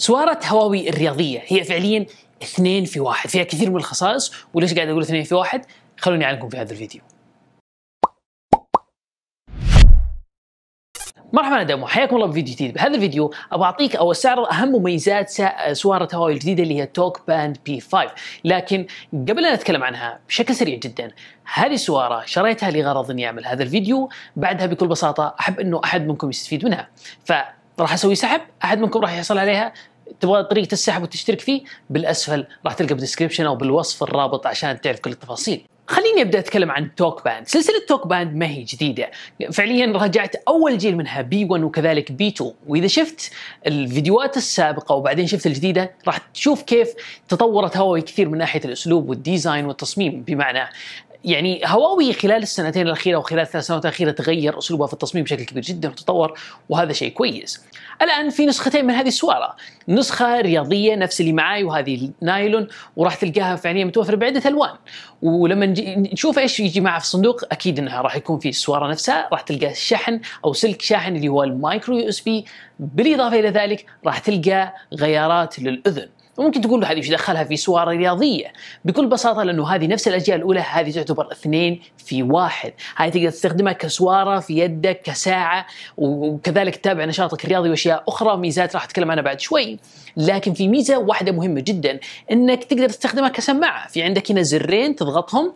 سوارة هواوي الرياضية هي فعليا اثنين في واحد فيها كثير من الخصائص وليش قاعد أقول اثنين في واحد خلوني أعلمكم في هذا الفيديو مرحبا دامو حياكم الله بفيديو جديد بهذا الفيديو ابغى اعطيك او استعرض اهم مميزات سواره هواوي الجديده اللي هي توك باند بي 5 لكن قبل ان اتكلم عنها بشكل سريع جدا هذه السواره شريتها لغرض اني اعمل هذا الفيديو بعدها بكل بساطه احب انه احد منكم يستفيد منها ف راح اسوي سحب احد منكم راح يحصل عليها تبغى طريقه السحب وتشترك فيه بالاسفل راح تلقى بالدسكربشن او بالوصف الرابط عشان تعرف كل التفاصيل خليني ابدا اتكلم عن توك باند، سلسله توك باند ما هي جديده، فعليا راجعت اول جيل منها بي 1 وكذلك بي 2، واذا شفت الفيديوهات السابقه وبعدين شفت الجديده راح تشوف كيف تطورت هواوي كثير من ناحيه الاسلوب والديزاين والتصميم بمعنى يعني هواوي خلال السنتين الاخيره وخلال الثلاث سنوات الاخيره تغير اسلوبها في التصميم بشكل كبير جدا وتطور وهذا شيء كويس. الان في نسختين من هذه السواره، نسخه رياضيه نفس اللي معاي وهذه نايلون وراح تلقاها فعليا متوفره بعده الوان، ولما نشوف ايش يجي معها في الصندوق اكيد انها راح يكون في السواره نفسها راح تلقى شحن او سلك شاحن اللي هو المايكرو يو اس بي، بالاضافه الى ذلك راح تلقى غيارات للاذن. وممكن تقول له هذه وش دخلها في سواره رياضيه بكل بساطه لانه هذه نفس الاجيال الاولى هذه تعتبر اثنين في واحد هذه تقدر تستخدمها كسواره في يدك كساعه وكذلك تتابع نشاطك الرياضي واشياء اخرى ميزات راح اتكلم عنها بعد شوي لكن في ميزه واحده مهمه جدا انك تقدر تستخدمها كسماعه في عندك هنا زرين تضغطهم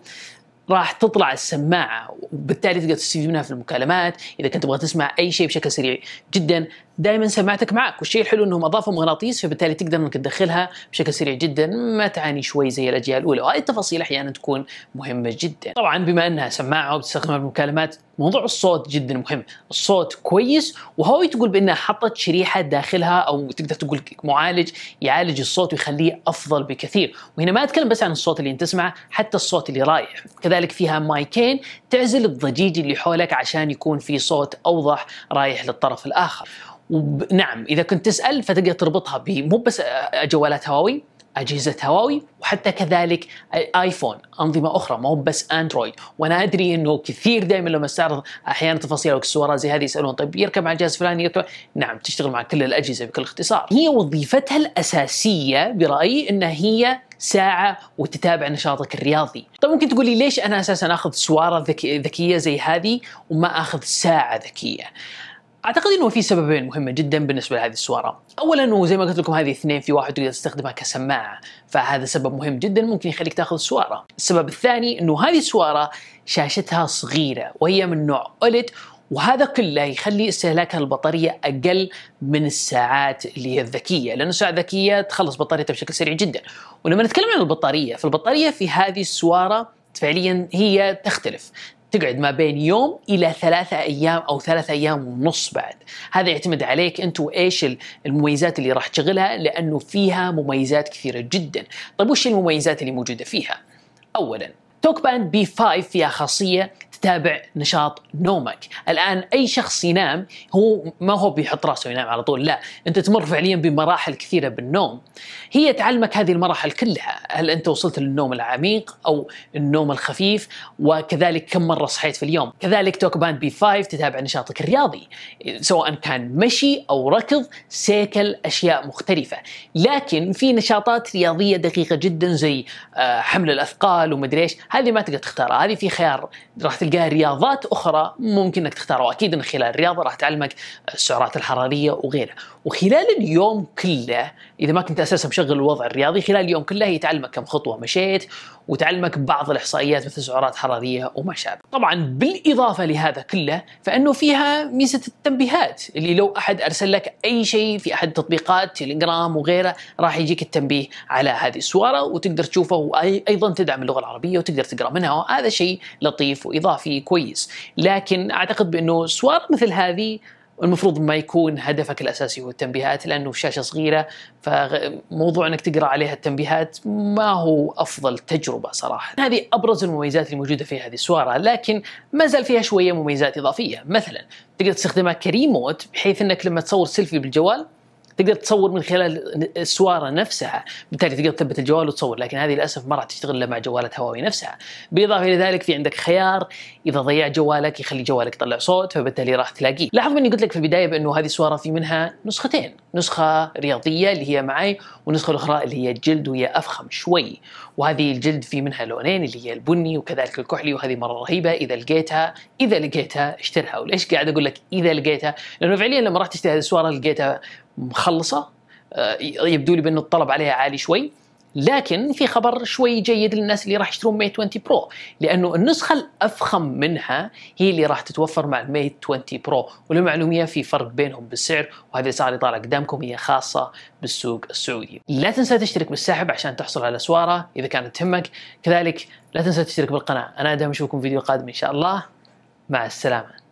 راح تطلع السماعه وبالتالي تقدر تستفيد منها في المكالمات اذا كنت تبغى تسمع اي شيء بشكل سريع جدا دائما سماعتك معك والشيء الحلو انهم اضافوا مغناطيس فبالتالي تقدر انك تدخلها بشكل سريع جدا ما تعاني شوي زي الاجيال الاولى وهذه التفاصيل احيانا تكون مهمه جدا طبعا بما انها سماعه وبتستخدمها بالمكالمات موضوع الصوت جدا مهم الصوت كويس وهواوي تقول بانها حطت شريحه داخلها او تقدر تقول معالج يعالج الصوت ويخليه افضل بكثير وهنا ما اتكلم بس عن الصوت اللي انت تسمعه حتى الصوت اللي رايح كذلك فيها مايكين تعزل الضجيج اللي حولك عشان يكون في صوت اوضح رايح للطرف الاخر نعم اذا كنت تسال فتقدر تربطها بمو بس جوالات هواوي اجهزه هواوي وحتى كذلك ايفون انظمه اخرى مو بس اندرويد وانا ادري انه كثير دائما لما استعرض احيانا تفاصيل او اكسسوارات زي هذه يسالون طيب يركب مع الجهاز الفلاني يركب نعم تشتغل مع كل الاجهزه بكل اختصار هي وظيفتها الاساسيه برايي انها هي ساعة وتتابع نشاطك الرياضي. طيب ممكن تقول لي ليش انا اساسا اخذ سوارة ذكية زي هذه وما اخذ ساعة ذكية؟ اعتقد انه في سببين مهمه جدا بالنسبه لهذه السواره اولا انه زي ما قلت لكم هذه اثنين في واحد تقدر تستخدمها كسماعه فهذا سبب مهم جدا ممكن يخليك تاخذ السواره السبب الثاني انه هذه السواره شاشتها صغيره وهي من نوع اولد وهذا كله يخلي استهلاكها البطارية أقل من الساعات اللي هي الذكية لأن الساعة الذكية تخلص بطاريتها بشكل سريع جدا ولما نتكلم عن البطارية فالبطارية في هذه السوارة فعليا هي تختلف تقعد ما بين يوم الى ثلاثة ايام او ثلاثة ايام ونص بعد هذا يعتمد عليك انت وايش المميزات اللي راح تشغلها لانه فيها مميزات كثيره جدا طيب وش المميزات اللي موجوده فيها اولا توك باند بي 5 فيها خاصيه تتابع نشاط نومك الآن أي شخص ينام هو ما هو بيحط راسه ينام على طول لا أنت تمر فعليا بمراحل كثيرة بالنوم هي تعلمك هذه المراحل كلها هل أنت وصلت للنوم العميق أو النوم الخفيف وكذلك كم مرة صحيت في اليوم كذلك توك باند بي 5 تتابع نشاطك الرياضي سواء كان مشي أو ركض سيكل أشياء مختلفة لكن في نشاطات رياضية دقيقة جدا زي آه، حمل الأثقال ومدري إيش هذه ما تقدر تختارها هذه في خيار راح تلقى تلقى رياضات اخرى ممكن انك تختارها واكيد ان خلال الرياضه راح تعلمك السعرات الحراريه وغيرها وخلال اليوم كله اذا ما كنت اساسا مشغل الوضع الرياضي خلال اليوم كله يتعلمك كم خطوه مشيت وتعلمك بعض الاحصائيات مثل سعرات حراريه وما شابه طبعا بالإضافة لهذا كله فأنه فيها ميزة التنبيهات اللي لو أحد أرسل لك أي شيء في أحد تطبيقات تليجرام وغيره راح يجيك التنبيه على هذه الصوره وتقدر تشوفه وأيضا تدعم اللغة العربية وتقدر تقرأ منها وهذا شيء لطيف وإضافي كويس لكن أعتقد بأنه صور مثل هذه المفروض ما يكون هدفك الاساسي هو التنبيهات لانه شاشه صغيره فموضوع انك تقرا عليها التنبيهات ما هو افضل تجربه صراحه. هذه ابرز المميزات الموجوده في هذه السواره لكن ما زال فيها شويه مميزات اضافيه، مثلا تقدر تستخدمها كريموت بحيث انك لما تصور سيلفي بالجوال تقدر تصور من خلال السواره نفسها بالتالي تقدر تثبت الجوال وتصور لكن هذه للاسف ما راح تشتغل الا مع جوالات هواوي نفسها بالاضافه الى ذلك في عندك خيار اذا ضيع جوالك يخلي جوالك يطلع صوت فبالتالي راح تلاقيه لاحظ اني قلت لك في البدايه بانه هذه السواره في منها نسختين نسخه رياضيه اللي هي معي والنسخه الاخرى اللي هي جلد وهي افخم شوي وهذه الجلد في منها لونين اللي هي البني وكذلك الكحلي وهذه مره رهيبه اذا لقيتها اذا لقيتها اشترها وليش قاعد اقول لك اذا لقيتها لانه فعليا لما رحت اشتري هذه السواره لقيتها مخلصه آه، يبدو لي بانه الطلب عليها عالي شوي لكن في خبر شوي جيد للناس اللي راح يشترون ميت 20 برو لانه النسخه الافخم منها هي اللي راح تتوفر مع الميت 20 برو وللمعلوميه في فرق بينهم بالسعر وهذه صار اللي طالعه قدامكم هي خاصه بالسوق السعودي. لا تنسى تشترك بالسحب عشان تحصل على سواره اذا كانت تهمك، كذلك لا تنسى تشترك بالقناه، انا دائما اشوفكم فيديو قادم ان شاء الله مع السلامه.